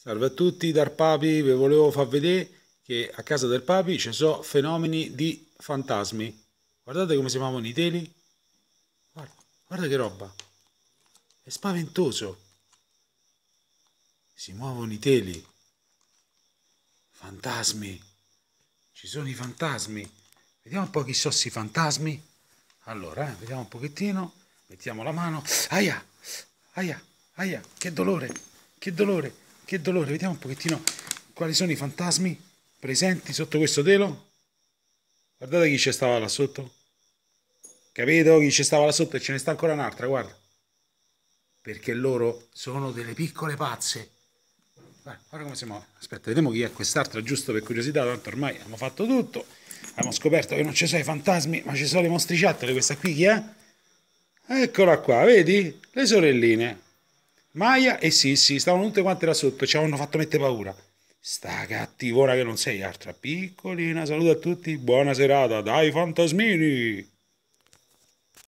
Salve a tutti dal Papi, vi volevo far vedere che a casa del Papi ci sono fenomeni di fantasmi. Guardate come si muovono i teli. Guarda, guarda che roba. È spaventoso. Si muovono i teli. Fantasmi. Ci sono i fantasmi. Vediamo un po' chi sono questi fantasmi. Allora, eh, vediamo un pochettino. Mettiamo la mano. Aia, aia, aia. Che dolore, che dolore. Che dolore, vediamo un pochettino quali sono i fantasmi presenti sotto questo telo. Guardate chi c'è stava là sotto. Capito chi c'è stava là sotto e ce ne sta ancora un'altra, guarda. Perché loro sono delle piccole pazze. Guarda, guarda come siamo Aspetta, vediamo chi è quest'altra, giusto per curiosità, tanto ormai abbiamo fatto tutto. Abbiamo scoperto che non ci sono i fantasmi, ma ci sono le mostriciattole. Questa qui chi è? Eccola qua, vedi? Le sorelline. Maia e Sissi stavano tutte quante là sotto, ci avevano fatto mettere paura. Sta cattivona che non sei altra. Piccolina, saluto a tutti, buona serata, dai fantasmini!